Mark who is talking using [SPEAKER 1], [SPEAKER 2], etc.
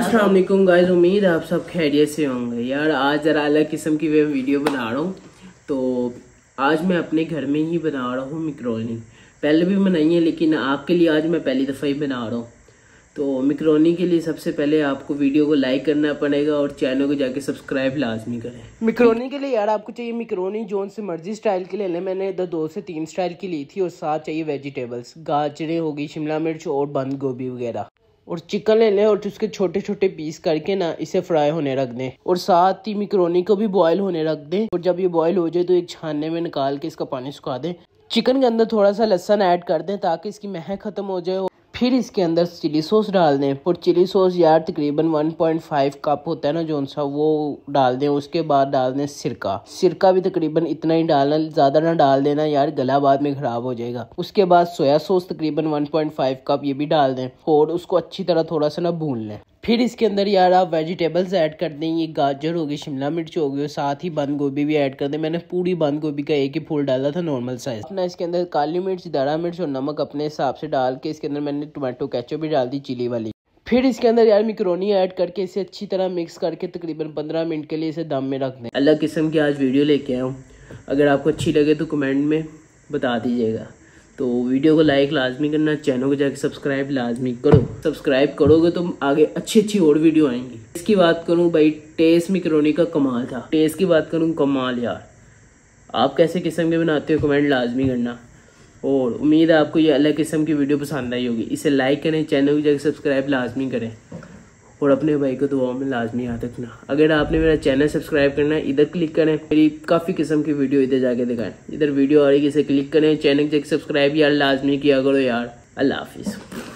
[SPEAKER 1] Aslam guys उम्मीद आप सब खैरियत से होंगे यार आज ज़रा अलग किस्म की मैं वीडियो बना रहा हूँ तो आज मैं अपने घर में ही बना रहा हूँ मिक्रोनी पहले भी बनाई है लेकिन आपके लिए आज मैं पहली दफ़ा ही बना रहा हूँ तो मिक्रोनी के लिए सबसे पहले आपको वीडियो को लाइक करना पड़ेगा और चैनल को जाके सब्सक्राइब लाजमी करें मिक्रोनी के लिए यार आपको चाहिए मिक्रोनी जोन से मर्जी स्टाइल के लेना मैंने इधर दो से तीन स्टाइल की ली थी और साथ चाहिए वेजिटेबल्स गाजरें होगी शिमला मिर्च और बंद गोभी वगैरह और चिकन ले लें और उसके छोटे छोटे पीस करके ना इसे फ्राई होने रख दें और साथ ही मिक्रोनी को भी बॉयल होने रख दें और जब ये बॉयल हो जाए तो एक छानने में निकाल के इसका पानी सुखा दें चिकन के अंदर थोड़ा सा लहसन ऐड कर दें ताकि इसकी महक ख़त्म हो जाए फिर इसके अंदर चिली सॉस डाल दें और चिली सॉस यार तकरीबन 1.5 कप होता है ना जो सा वो डाल दें उसके बाद डाल दें सिरका सिरका भी तकरीबन इतना ही डालना ज़्यादा ना डाल देना यार गला बाद में ख़राब हो जाएगा उसके बाद सोया सॉस तकरीबन 1.5 कप ये भी डाल दें और उसको अच्छी तरह थोड़ा सा ना भून लें फिर इसके अंदर यार आप वेजिटेबल्स ऐड कर दें ये गाजर होगी शिमला मिर्च होगी और साथ ही बंद गोभी भी ऐड कर दें मैंने पूरी बंद गोभी का एक ही फूल डाला था नॉर्मल साइज अपना इसके अंदर काली मिर्च दड़ा मिर्च और नमक अपने हिसाब से डाल के इसके अंदर मैंने टोमेटो कैचो भी डाल दी चिली वाली फिर इसके अंदर यार मिक्रोनी ऐड करके इसे अच्छी तरह मिक्स करके तकरीबन पंद्रह मिनट के लिए इसे दम में रख दें अलग किस्म की आज वीडियो लेके आया हूँ अगर आपको अच्छी लगे तो कमेंट में बता दीजिएगा तो वीडियो को लाइक लाजमी करना चैनल को जाके सब्सक्राइब लाजमी करो सब्सक्राइब करोगे तो आगे अच्छी अच्छी और वीडियो आएंगी इसकी बात करूँ भाई टेस्ट मिक्रोनी का कमाल था टेस्ट की बात करूँ कमाल यार आप कैसे किस्म के बनाते हो कमेंट लाजमी करना और उम्मीद है आपको ये अलग किस्म की वीडियो पसंद आई होगी इसे लाइक करें चैनल को जाकर सब्सक्राइब लाजमी करें और अपने भाई को दुआओं में लाजमी याद रखना अगर आपने मेरा चैनल सब्सक्राइब करना है इधर क्लिक करें मेरी काफ़ी किस्म की वीडियो इधर जाके दिखाएं इधर वीडियो आ रही है इसे क्लिक करें चैनल से सब्सक्राइब यार लाजमी किया करो यार अल्लाह हाफिज़